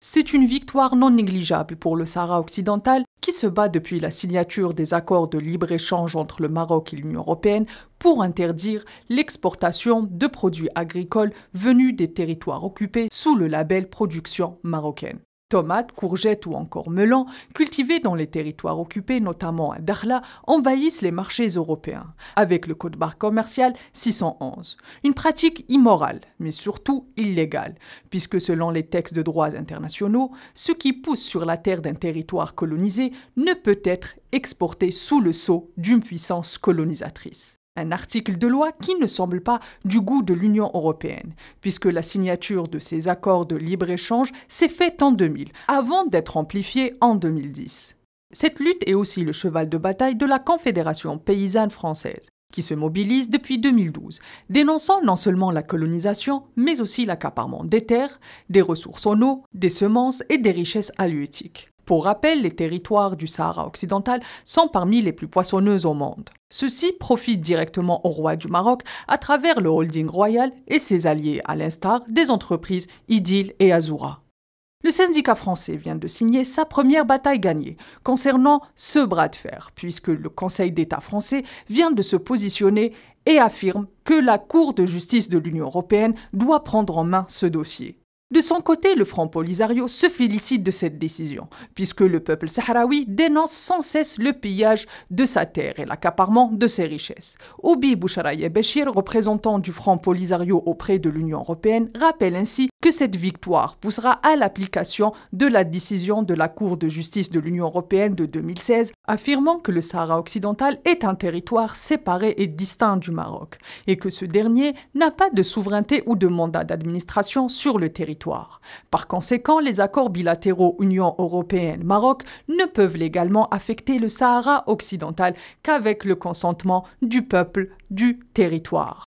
C'est une victoire non négligeable pour le Sahara occidental qui se bat depuis la signature des accords de libre-échange entre le Maroc et l'Union européenne pour interdire l'exportation de produits agricoles venus des territoires occupés sous le label production marocaine. Tomates, courgettes ou encore melons, cultivés dans les territoires occupés, notamment à Darla, envahissent les marchés européens, avec le code barre commercial 611. Une pratique immorale, mais surtout illégale, puisque selon les textes de droits internationaux, ce qui pousse sur la terre d'un territoire colonisé ne peut être exporté sous le sceau d'une puissance colonisatrice un article de loi qui ne semble pas du goût de l'Union européenne, puisque la signature de ces accords de libre-échange s'est faite en 2000, avant d'être amplifiée en 2010. Cette lutte est aussi le cheval de bataille de la Confédération paysanne française, qui se mobilise depuis 2012, dénonçant non seulement la colonisation, mais aussi l'accaparement des terres, des ressources en eau, des semences et des richesses halieutiques. Pour rappel, les territoires du Sahara occidental sont parmi les plus poissonneuses au monde. Ceux-ci profitent directement au roi du Maroc à travers le holding royal et ses alliés, à l'instar des entreprises Idil et Azura. Le syndicat français vient de signer sa première bataille gagnée concernant ce bras de fer, puisque le Conseil d'État français vient de se positionner et affirme que la Cour de justice de l'Union européenne doit prendre en main ce dossier. De son côté, le Front Polisario se félicite de cette décision, puisque le peuple sahraoui dénonce sans cesse le pillage de sa terre et l'accaparement de ses richesses. Obi Boucharaye Béchir, représentant du Front Polisario auprès de l'Union européenne, rappelle ainsi que cette victoire poussera à l'application de la décision de la Cour de justice de l'Union européenne de 2016, affirmant que le Sahara occidental est un territoire séparé et distinct du Maroc, et que ce dernier n'a pas de souveraineté ou de mandat d'administration sur le territoire par conséquent, les accords bilatéraux Union européenne-Maroc ne peuvent légalement affecter le Sahara occidental qu'avec le consentement du peuple du territoire.